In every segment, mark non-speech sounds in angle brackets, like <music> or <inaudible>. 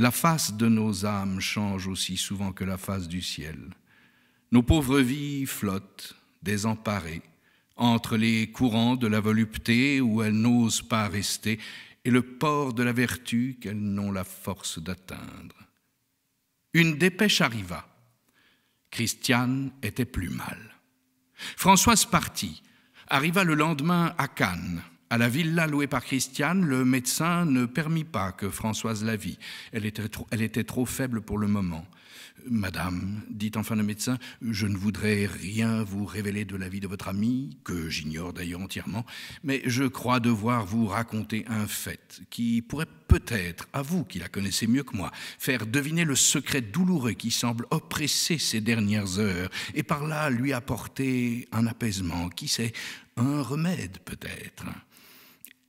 La face de nos âmes change aussi souvent que la face du ciel. Nos pauvres vies flottent, désemparées, entre les courants de la volupté où elles n'osent pas rester et le port de la vertu qu'elles n'ont la force d'atteindre. Une dépêche arriva. Christiane était plus mal. Françoise partit, arriva le lendemain à Cannes. À la villa louée par Christiane, le médecin ne permit pas que Françoise la vit. Elle était trop, faible pour le moment. Madame, dit enfin le médecin, je ne voudrais rien vous révéler de la vie de votre amie, que j'ignore d'ailleurs entièrement, mais je crois devoir vous raconter un fait qui pourrait peut-être, à vous qui la connaissez mieux que moi, faire deviner le secret douloureux qui semble oppresser ces dernières heures, et par là lui apporter un apaisement, qui sait, un remède peut-être.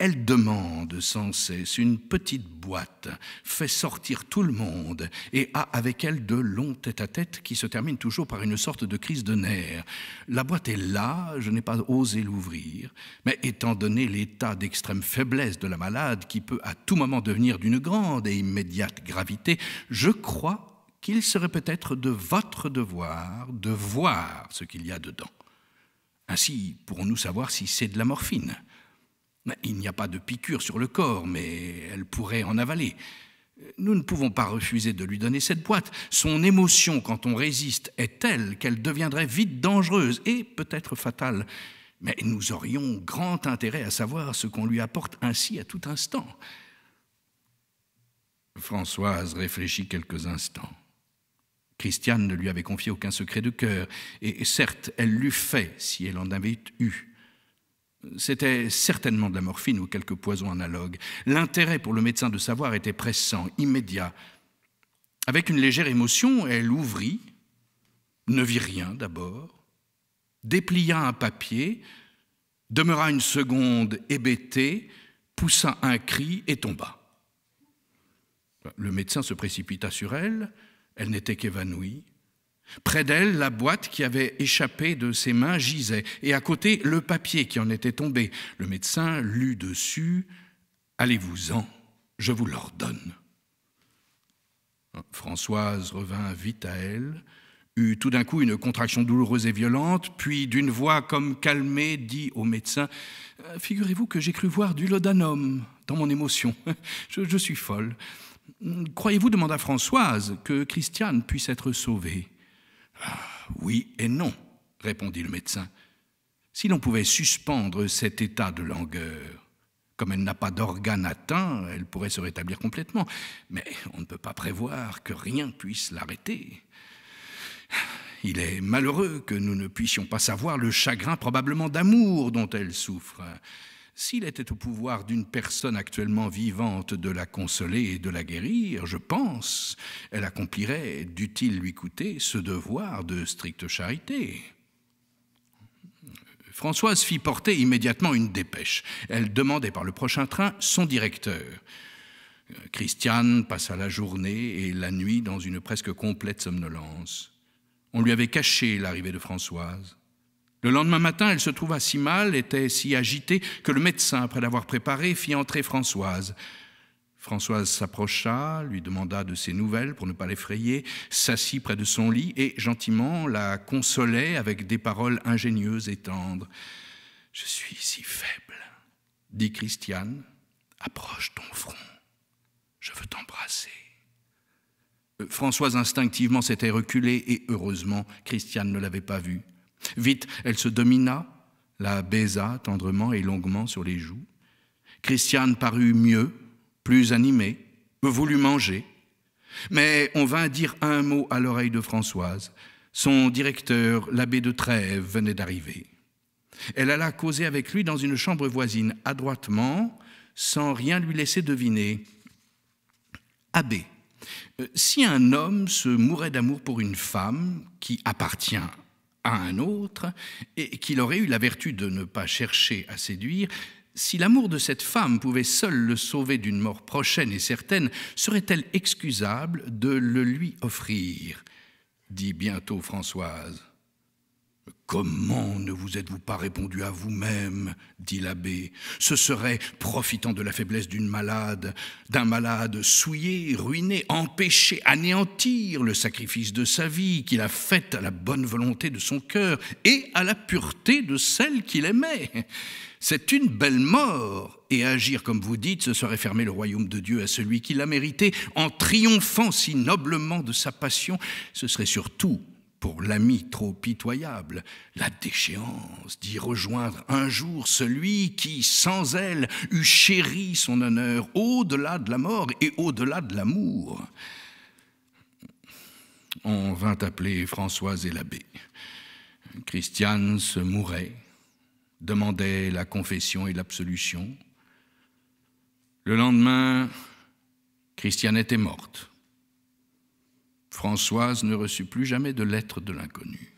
Elle demande sans cesse une petite boîte, fait sortir tout le monde et a avec elle de longs tête-à-tête qui se terminent toujours par une sorte de crise de nerfs. La boîte est là, je n'ai pas osé l'ouvrir, mais étant donné l'état d'extrême faiblesse de la malade qui peut à tout moment devenir d'une grande et immédiate gravité, je crois qu'il serait peut-être de votre devoir de voir ce qu'il y a dedans. Ainsi pourrons-nous savoir si c'est de la morphine, il n'y a pas de piqûre sur le corps, mais elle pourrait en avaler. Nous ne pouvons pas refuser de lui donner cette boîte. Son émotion quand on résiste est telle qu'elle deviendrait vite dangereuse et peut-être fatale. Mais nous aurions grand intérêt à savoir ce qu'on lui apporte ainsi à tout instant. Françoise réfléchit quelques instants. Christiane ne lui avait confié aucun secret de cœur, et certes, elle l'eût fait si elle en avait eu c'était certainement de la morphine ou quelques poisons analogues. L'intérêt pour le médecin de savoir était pressant, immédiat. Avec une légère émotion, elle ouvrit, ne vit rien d'abord, déplia un papier, demeura une seconde hébétée, poussa un cri et tomba. Le médecin se précipita sur elle, elle n'était qu'évanouie. Près d'elle, la boîte qui avait échappé de ses mains gisait, et à côté, le papier qui en était tombé. Le médecin lut dessus Allez-vous-en, je vous l'ordonne. Françoise revint vite à elle, eut tout d'un coup une contraction douloureuse et violente, puis d'une voix comme calmée dit au médecin euh, Figurez-vous que j'ai cru voir du laudanum dans mon émotion. <laughs> je, suis folle. Croyez-vous, demanda Françoise, que Christiane puisse être sauvée ah, oui et non, répondit le médecin. Si l'on pouvait suspendre cet état de langueur, comme elle n'a pas d'organe atteint, elle pourrait se rétablir complètement, mais on ne peut pas prévoir que rien puisse l'arrêter. Il est malheureux que nous ne puissions pas savoir le chagrin probablement d'amour dont elle souffre. S'il était au pouvoir d'une personne actuellement vivante de la consoler et de la guérir, je pense, elle accomplirait, dût-il lui coûter, ce devoir de stricte charité. Françoise fit porter immédiatement une dépêche. Elle demandait par le prochain train son directeur. Christiane passa la journée et la nuit dans une presque complète somnolence. On lui avait caché l'arrivée de Françoise. Le lendemain matin, elle se trouva si mal, était si agitée, que le médecin, après l'avoir préparée, fit entrer Françoise. Françoise s'approcha, lui demanda de ses nouvelles pour ne pas l'effrayer, s'assit près de son lit et gentiment la consolait avec des paroles ingénieuses et tendres. Je suis si faible, dit Christiane. Approche ton front, je veux t'embrasser. Euh, Françoise instinctivement s'était reculée et heureusement Christiane ne l'avait pas vue. Vite, elle se domina, la baisa tendrement et longuement sur les joues. Christiane parut mieux, plus animée, voulut manger. Mais on vint dire un mot à l'oreille de Françoise. Son directeur, l'abbé de Trèves, venait d'arriver. Elle alla causer avec lui dans une chambre voisine, adroitement, sans rien lui laisser deviner. Abbé, euh, si un homme se mourait d'amour pour une femme qui appartient à un autre et qu'il aurait eu la vertu de ne pas chercher à séduire, si l'amour de cette femme pouvait seul le sauver d'une mort prochaine et certaine, serait-elle excusable de le lui offrir dit bientôt Françoise. Comment ne vous êtes-vous pas répondu à vous-même dit l'abbé. Ce serait, profitant de la faiblesse d'une malade, d'un malade souillé, ruiné, empêché, anéantir le sacrifice de sa vie qu'il a faite à la bonne volonté de son cœur et à la pureté de celle qu'il aimait. C'est une belle mort, et agir comme vous dites, ce serait fermer le royaume de Dieu à celui qui l'a mérité, en triomphant si noblement de sa passion, ce serait surtout pour l'ami trop pitoyable, la déchéance d'y rejoindre un jour celui qui, sans elle, eût chéri son honneur au-delà de la mort et au-delà de l'amour. On vint appeler Françoise et l'abbé. Christiane se mourait, demandait la confession et l'absolution. Le lendemain, Christiane était morte. Françoise ne reçut plus jamais de lettres de l'inconnu.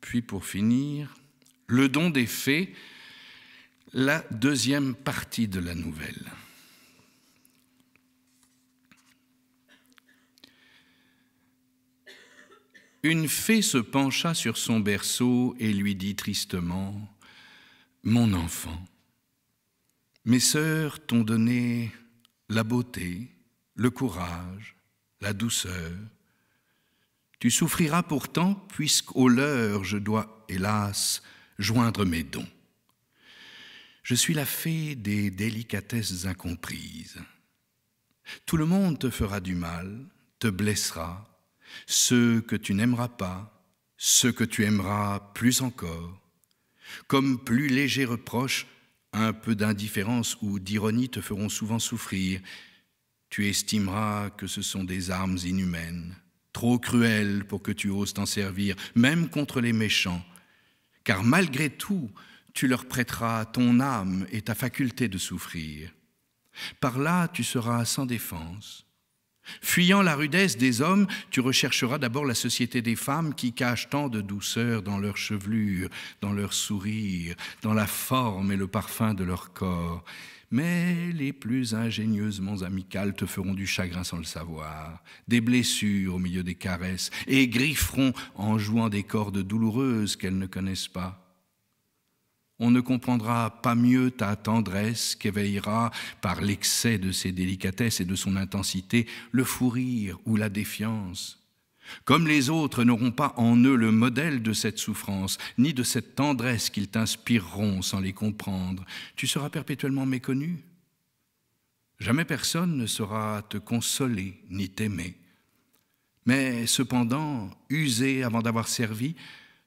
Puis pour finir, le don des fées, la deuxième partie de la nouvelle. Une fée se pencha sur son berceau et lui dit tristement, Mon enfant, mes sœurs t'ont donné la beauté, le courage, la douceur. Tu souffriras pourtant, puisqu'au leur je dois, hélas, joindre mes dons. Je suis la fée des délicatesses incomprises. Tout le monde te fera du mal, te blessera, ceux que tu n'aimeras pas, ceux que tu aimeras plus encore. Comme plus léger reproche, un peu d'indifférence ou d'ironie te feront souvent souffrir. Tu estimeras que ce sont des armes inhumaines, trop cruelles pour que tu oses t'en servir, même contre les méchants. Car malgré tout, tu leur prêteras ton âme et ta faculté de souffrir. Par là, tu seras sans défense. Fuyant la rudesse des hommes, tu rechercheras d'abord la société des femmes qui cachent tant de douceur dans leurs chevelures, dans leurs sourires, dans la forme et le parfum de leur corps. Mais les plus ingénieusement amicales te feront du chagrin sans le savoir, des blessures au milieu des caresses, et grifferont en jouant des cordes douloureuses qu'elles ne connaissent pas. On ne comprendra pas mieux ta tendresse qu'éveillera, par l'excès de ses délicatesses et de son intensité, le fou rire ou la défiance. Comme les autres n'auront pas en eux le modèle de cette souffrance, ni de cette tendresse qu'ils t'inspireront sans les comprendre, tu seras perpétuellement méconnu. Jamais personne ne saura te consoler ni t'aimer. Mais cependant, usé avant d'avoir servi,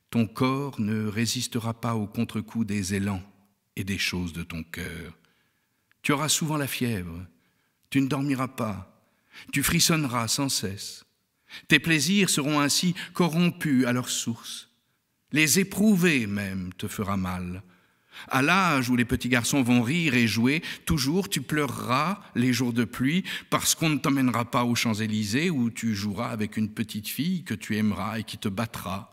ton corps ne résistera pas au contre-coup des élans et des choses de ton cœur. Tu auras souvent la fièvre, tu ne dormiras pas, tu frissonneras sans cesse. Tes plaisirs seront ainsi corrompus à leur source. Les éprouver même te fera mal. À l'âge où les petits garçons vont rire et jouer, toujours tu pleureras les jours de pluie parce qu'on ne t'emmènera pas aux Champs-Élysées où tu joueras avec une petite fille que tu aimeras et qui te battra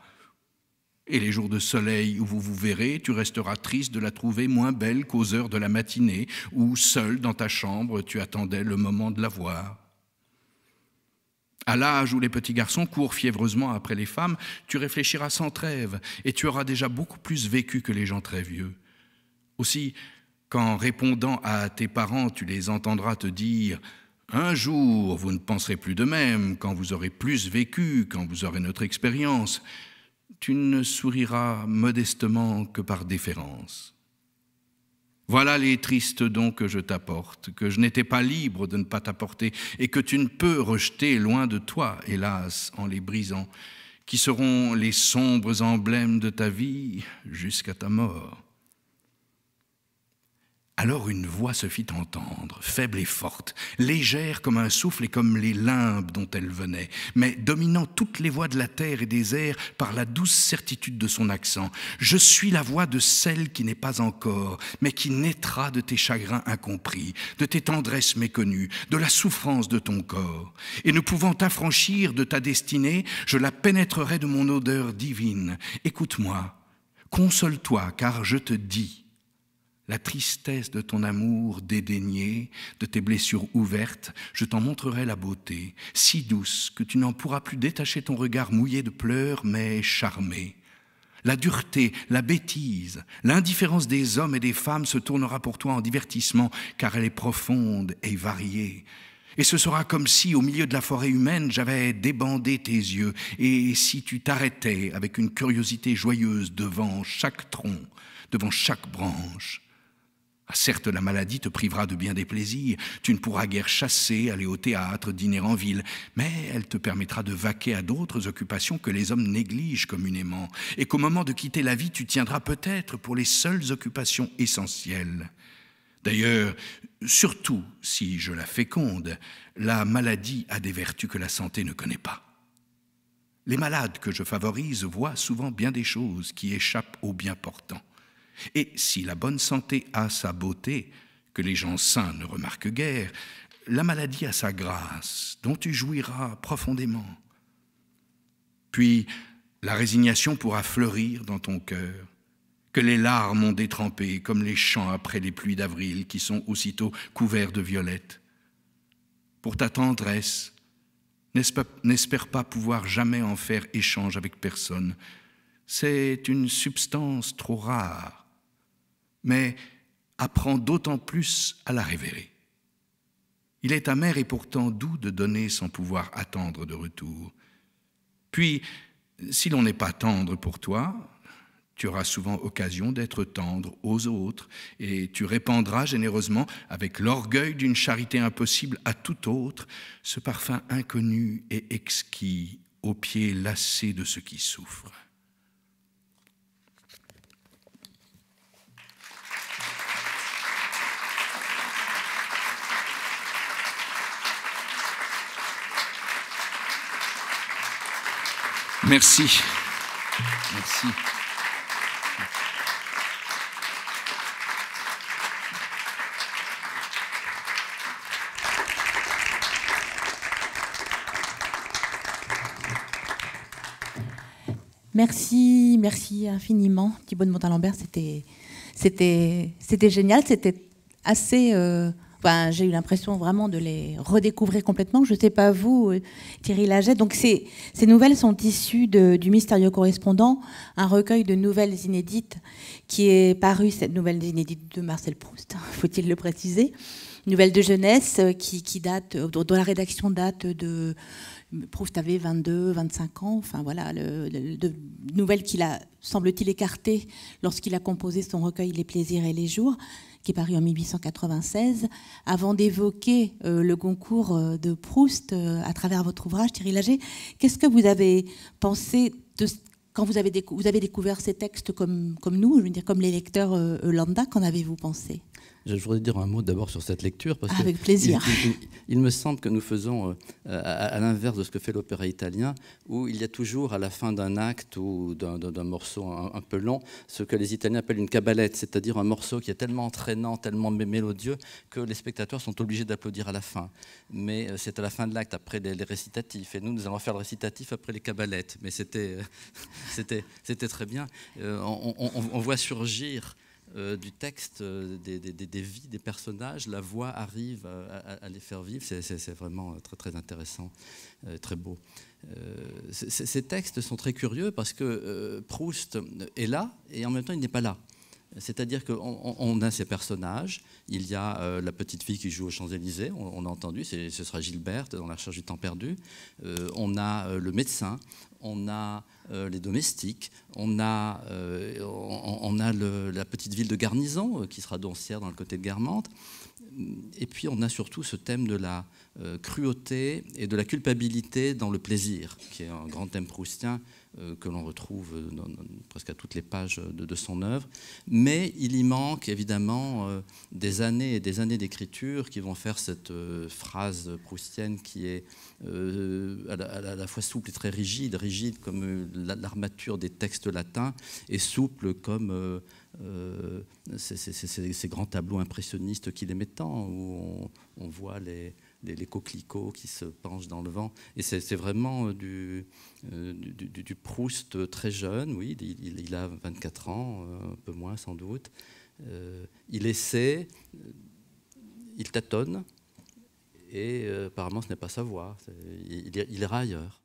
et les jours de soleil où vous vous verrez, tu resteras triste de la trouver moins belle qu'aux heures de la matinée, où, seul dans ta chambre, tu attendais le moment de la voir. À l'âge où les petits garçons courent fiévreusement après les femmes, tu réfléchiras sans trêve, et tu auras déjà beaucoup plus vécu que les gens très vieux. Aussi, quand répondant à tes parents, tu les entendras te dire un jour, vous ne penserez plus de même, quand vous aurez plus vécu, quand vous aurez notre expérience tu ne souriras modestement que par déférence. Voilà les tristes dons que je t'apporte, que je n'étais pas libre de ne pas t'apporter, et que tu ne peux rejeter loin de toi, hélas, en les brisant, qui seront les sombres emblèmes de ta vie jusqu'à ta mort. Alors une voix se fit entendre, faible et forte, légère comme un souffle et comme les limbes dont elle venait, mais dominant toutes les voix de la terre et des airs par la douce certitude de son accent. Je suis la voix de celle qui n'est pas encore, mais qui naîtra de tes chagrins incompris, de tes tendresses méconnues, de la souffrance de ton corps. Et ne pouvant t'affranchir de ta destinée, je la pénétrerai de mon odeur divine. Écoute-moi, console-toi, car je te dis la tristesse de ton amour dédaigné, de tes blessures ouvertes, je t'en montrerai la beauté, si douce que tu n'en pourras plus détacher ton regard mouillé de pleurs, mais charmé. La dureté, la bêtise, l'indifférence des hommes et des femmes se tournera pour toi en divertissement, car elle est profonde et variée. Et ce sera comme si, au milieu de la forêt humaine, j'avais débandé tes yeux, et si tu t'arrêtais avec une curiosité joyeuse devant chaque tronc, devant chaque branche, ah, certes, la maladie te privera de bien des plaisirs, tu ne pourras guère chasser, aller au théâtre, dîner en ville, mais elle te permettra de vaquer à d'autres occupations que les hommes négligent communément, et qu'au moment de quitter la vie, tu tiendras peut-être pour les seules occupations essentielles. D'ailleurs, surtout si je la féconde, la maladie a des vertus que la santé ne connaît pas. Les malades que je favorise voient souvent bien des choses qui échappent aux bien portants. Et si la bonne santé a sa beauté, que les gens sains ne remarquent guère, la maladie a sa grâce, dont tu jouiras profondément. Puis la résignation pourra fleurir dans ton cœur, que les larmes ont détrempé, comme les champs après les pluies d'avril qui sont aussitôt couverts de violettes. Pour ta tendresse, n'espère pas pouvoir jamais en faire échange avec personne. C'est une substance trop rare mais apprends d'autant plus à la révérer. Il est amer et pourtant doux de donner sans pouvoir attendre de retour. Puis, si l'on n'est pas tendre pour toi, tu auras souvent occasion d'être tendre aux autres, et tu répandras généreusement, avec l'orgueil d'une charité impossible à tout autre, ce parfum inconnu et exquis aux pieds lassés de ceux qui souffrent. Merci. Merci. Merci, merci infiniment, Thibaut de Montalembert. C'était, c'était, c'était génial. C'était assez euh, bah, j'ai eu l'impression vraiment de les redécouvrir complètement. Je ne sais pas vous, euh, Thierry Laget. Donc ces, nouvelles sont issues du Mystérieux Correspondant, un recueil de nouvelles inédites qui est paru, cette nouvelle inédite de Marcel Proust, hein, faut-il le préciser, Nouvelle de jeunesse euh, qui, date, euh, dont la rédaction date de, Proust avait 22, 25 ans, enfin voilà, de nouvelles qu'il a, semble-t-il, écartées lorsqu'il a composé son recueil Les plaisirs et les jours, qui est paru en 1896, avant d'évoquer euh, le concours de Proust à travers votre ouvrage, Thierry Lager. Qu'est-ce que vous avez pensé de quand vous avez, vous avez découvert ces textes comme, nous, je veux dire comme les lecteurs lambda, qu'en avez-vous pensé je voudrais dire un mot d'abord sur cette lecture. Parce Avec plaisir. Il, me semble que nous faisons, euh, à, l'inverse de ce que fait l'opéra italien, où il y a toujours à la fin d'un acte ou d'un morceau un, peu long, ce que les Italiens appellent une cabalette, c'est-à-dire un morceau qui est tellement entraînant, tellement mélodieux, que les spectateurs sont obligés d'applaudir à la fin. Mais euh, c'est à la fin de l'acte, après les, récitatifs. Et nous, nous allons faire le récitatif après les cabalettes. Mais c'était euh, <laughs> très bien. on, on, voit surgir euh, du texte, euh, des, vies, des personnages, la voix arrive euh, à, les faire vivre. C'est vraiment très, très intéressant, très beau. ces textes sont très curieux parce que Proust est là et en même temps il n'est pas là. C'est-à-dire qu'on a ces personnages. Il y a la petite fille qui joue aux Champs-Élysées, on, a entendu, ce sera Gilberte dans La recherche du temps perdu. on a le médecin, on a euh, les domestiques, on a, euh, on, a la petite ville de Garnison, euh, qui sera doncière dans le côté de Guermantes, et puis on a surtout ce thème de la euh, cruauté et de la culpabilité dans le plaisir, qui est un grand thème proustien euh, que l'on retrouve presque à toutes les pages de, son œuvre. Mais il y manque évidemment euh, des années et des années d'écriture qui vont faire cette phrase proustienne qui est à, la, fois souple et très rigide, rigide comme l'armature des textes latins et souple comme euh, ces, grands tableaux impressionnistes qu'il aimait tant, où on, voit les, les, coquelicots qui se penchent dans le vent. Et c'est vraiment euh, euh, du, du, Proust très jeune, oui, il, a 24 ans, un peu moins sans doute. il essaie, il tâtonne, et apparemment ce n'est pas sa voix, il, il ira ailleurs.